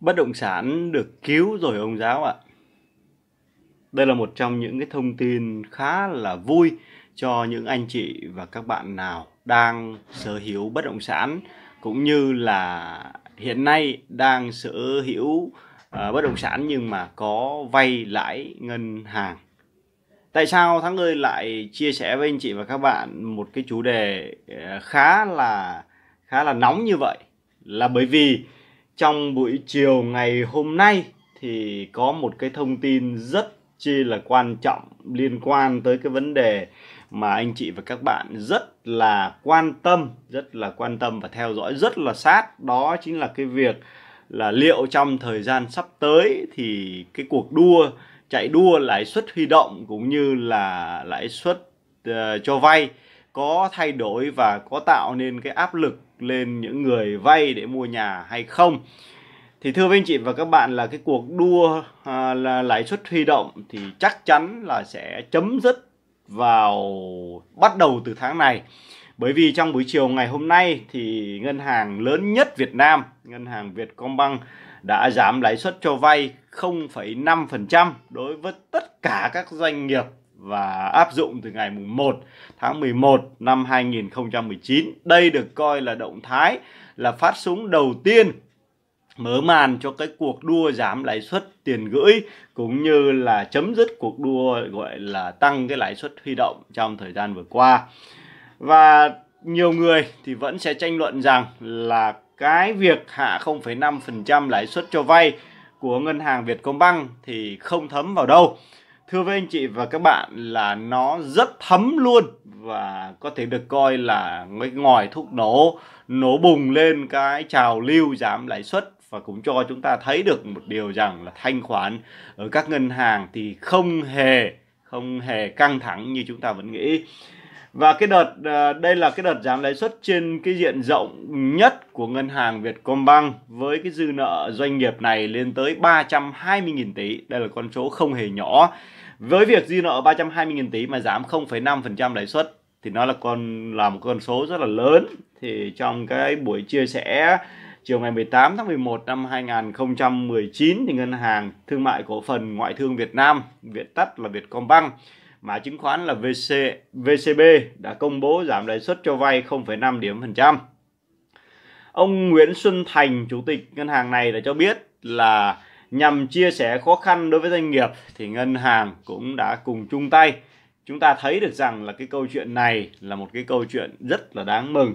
bất động sản được cứu rồi ông giáo ạ. Đây là một trong những cái thông tin khá là vui cho những anh chị và các bạn nào đang sở hữu bất động sản cũng như là hiện nay đang sở hữu uh, bất động sản nhưng mà có vay lãi ngân hàng. Tại sao Thắng ơi lại chia sẻ với anh chị và các bạn một cái chủ đề à, khá là khá là nóng như vậy? Là bởi vì trong buổi chiều ngày hôm nay thì có một cái thông tin rất chi là quan trọng liên quan tới cái vấn đề mà anh chị và các bạn rất là quan tâm, rất là quan tâm và theo dõi rất là sát đó chính là cái việc là liệu trong thời gian sắp tới thì cái cuộc đua chạy đua lãi suất huy động cũng như là lãi suất uh, cho vay có thay đổi và có tạo nên cái áp lực lên những người vay để mua nhà hay không thì thưa với anh chị và các bạn là cái cuộc đua à, là lãi suất huy động thì chắc chắn là sẽ chấm dứt vào bắt đầu từ tháng này bởi vì trong buổi chiều ngày hôm nay thì ngân hàng lớn nhất Việt Nam ngân hàng Vietcombank đã giảm lãi suất cho vay 0,5% đối với tất cả các doanh nghiệp và áp dụng từ ngày mùng 1 tháng 11 năm 2019. Đây được coi là động thái là phát súng đầu tiên mở màn cho cái cuộc đua giảm lãi suất tiền gửi cũng như là chấm dứt cuộc đua gọi là tăng cái lãi suất huy động trong thời gian vừa qua. Và nhiều người thì vẫn sẽ tranh luận rằng là cái việc hạ 0,5% lãi suất cho vay của ngân hàng Việt công băng thì không thấm vào đâu thưa với anh chị và các bạn là nó rất thấm luôn và có thể được coi là cái ngòi thuốc nổ nổ bùng lên cái trào lưu giảm lãi suất và cũng cho chúng ta thấy được một điều rằng là thanh khoản ở các ngân hàng thì không hề không hề căng thẳng như chúng ta vẫn nghĩ và cái đợt à, đây là cái đợt giảm lãi suất trên cái diện rộng nhất của ngân hàng Vietcombank với cái dư nợ doanh nghiệp này lên tới 320.000 tỷ đây là con số không hề nhỏ với việc dư nợ 320.000 tỷ mà giảm 0,5% lãi suất thì nó là con là một con số rất là lớn thì trong cái buổi chia sẻ chiều ngày 18 tháng 11 năm 2019 thì ngân hàng thương mại cổ phần ngoại thương Việt Nam Việt tắt là Vietcombank mã chứng khoán là VC, VCB đã công bố giảm lãi suất cho vay 0,5 điểm phần trăm. Ông Nguyễn Xuân Thành, chủ tịch ngân hàng này đã cho biết là nhằm chia sẻ khó khăn đối với doanh nghiệp thì ngân hàng cũng đã cùng chung tay. Chúng ta thấy được rằng là cái câu chuyện này là một cái câu chuyện rất là đáng mừng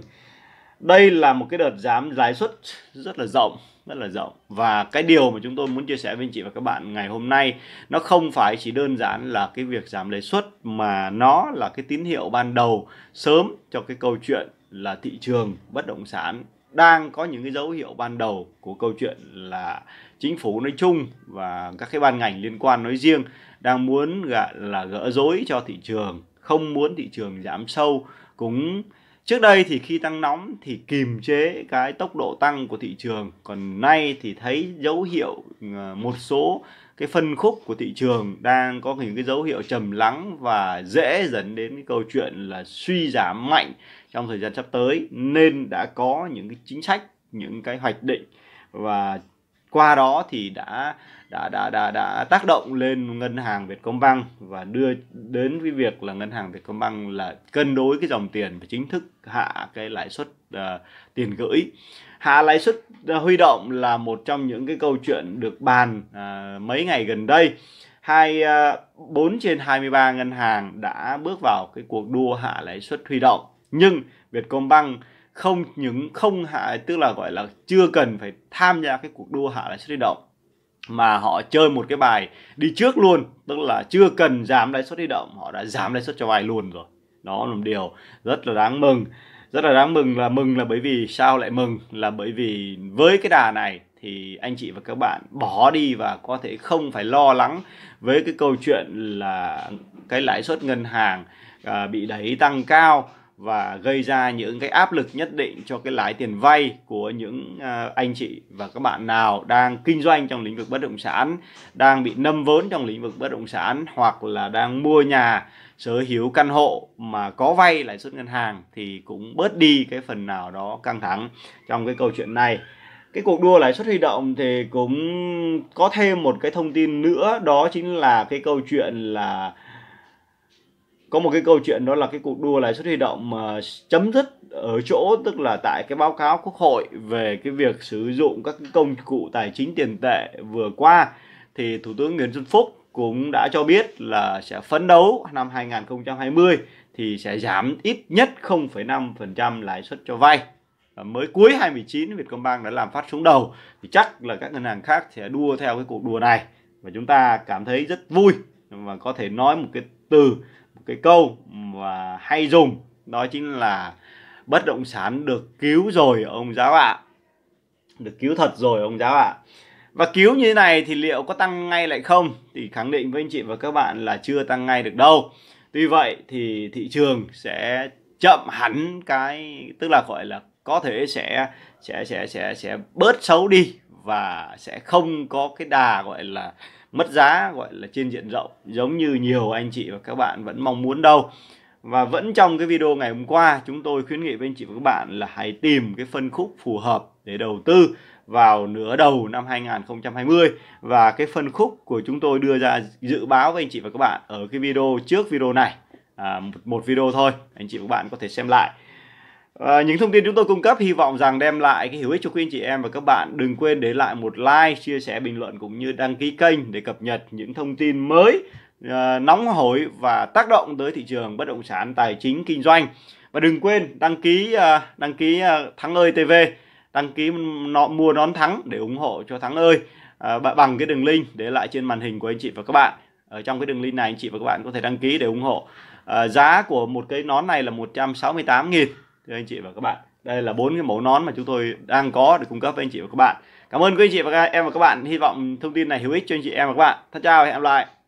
đây là một cái đợt giảm lãi suất rất là rộng rất là rộng và cái điều mà chúng tôi muốn chia sẻ với anh chị và các bạn ngày hôm nay nó không phải chỉ đơn giản là cái việc giảm lãi suất mà nó là cái tín hiệu ban đầu sớm cho cái câu chuyện là thị trường bất động sản đang có những cái dấu hiệu ban đầu của câu chuyện là chính phủ nói chung và các cái ban ngành liên quan nói riêng đang muốn gọi là gỡ rối cho thị trường không muốn thị trường giảm sâu cũng Trước đây thì khi tăng nóng thì kìm chế cái tốc độ tăng của thị trường, còn nay thì thấy dấu hiệu ờ, một số cái phân khúc của thị trường đang có những cái dấu hiệu trầm lắng và dễ dẫn đến cái câu chuyện là suy giảm mạnh trong thời gian sắp tới nên đã có những cái chính sách, những cái hoạch định và qua đó thì đã đã đã đã đã tác động lên ngân hàng Vietcombank và đưa đến cái việc là ngân hàng Vietcombank là cân đối cái dòng tiền và chính thức hạ cái lãi suất uh, tiền gửi. Hạ lãi suất ờ, huy động là một trong những cái câu chuyện được bàn uh, mấy ngày gần đây. Hai uh, 4 trên 23 ngân hàng đã bước vào cái cuộc đua hạ lãi suất huy động, nhưng Vietcombank không những không hạ tức là gọi là chưa cần phải tham gia cái cuộc đua hạ lãi suất huy động mà họ chơi một cái bài đi trước luôn tức là chưa cần giảm lãi suất huy động họ đã giảm lãi suất cho vay luôn rồi đó là một điều rất là đáng mừng rất là đáng mừng là mừng là bởi vì sao lại mừng là bởi vì với cái đà này thì anh chị và các bạn bỏ đi và có thể không phải lo lắng với cái câu chuyện là cái lãi suất ngân hàng à, bị đẩy tăng cao và gây ra những cái áp lực nhất định cho cái lãi tiền vay của những à, anh chị và các bạn nào đang kinh doanh trong lĩnh vực bất động sản, đang bị nâm vốn trong lĩnh vực bất động sản hoặc là đang mua nhà sở hữu căn hộ mà có vay lãi suất ngân hàng thì cũng bớt đi cái phần nào đó căng thẳng trong cái câu chuyện này cái cuộc đua lãi suất huy động thì cũng có thêm một cái thông tin nữa đó chính là cái câu chuyện là có một cái câu chuyện đó là cái cuộc đua lãi suất huy động mà chấm dứt ở chỗ tức là tại cái báo cáo quốc hội về cái việc sử dụng các công cụ tài chính tiền tệ vừa qua thì Thủ tướng Nguyễn Xuân Phúc cũng đã cho biết là sẽ phấn đấu năm 2020 thì sẽ giảm ít nhất 0,5% lãi suất cho vay. mới cuối 2019 Vietcombank đã làm phát xuống đầu thì chắc là các ngân hàng khác sẽ đua theo cái cuộc đua này và chúng ta cảm thấy rất vui và có thể nói một cái từ cái câu mà hay dùng đó chính là bất động sản được cứu rồi ông giáo ạ à. được cứu thật rồi ông giáo ạ à. và cứu như thế này thì liệu có tăng ngay lại không thì khẳng định với anh chị và các bạn là chưa tăng ngay được đâu tuy vậy thì thị trường sẽ chậm hẳn cái tức là gọi là có thể sẽ sẽ sẽ sẽ sẽ bớt xấu đi và sẽ không có cái đà gọi là mất giá gọi là trên diện rộng giống như nhiều anh chị và các bạn vẫn mong muốn đâu và vẫn trong cái video ngày hôm qua chúng tôi khuyến nghị với anh chị và các bạn là hãy tìm cái phân khúc phù hợp để đầu tư vào nửa đầu năm 2020 và cái phân khúc của chúng tôi đưa ra dự báo với anh chị và các bạn ở cái video trước video này à, một, một video thôi anh chị và các bạn có thể xem lại À, những thông tin chúng tôi cung cấp hy vọng rằng đem lại cái hữu ích cho quý anh chị em và các bạn. Đừng quên để lại một like, chia sẻ, bình luận cũng như đăng ký kênh để cập nhật những thông tin mới à, nóng hổi và tác động tới thị trường bất động sản, tài chính, kinh doanh. Và đừng quên đăng ký à, đăng ký à, Thắng ơi TV, đăng ký nó, mua nón thắng để ủng hộ cho Thắng ơi à, bằng cái đường link để lại trên màn hình của anh chị và các bạn. Ở trong cái đường link này anh chị và các bạn có thể đăng ký để ủng hộ. À, giá của một cái nón này là 168 000 thưa anh chị và các bạn đây là bốn cái mẫu nón mà chúng tôi đang có để cung cấp với anh chị và các bạn cảm ơn quý anh chị và các em và các bạn hy vọng thông tin này hữu ích cho anh chị em và các bạn thân chào hẹn gặp lại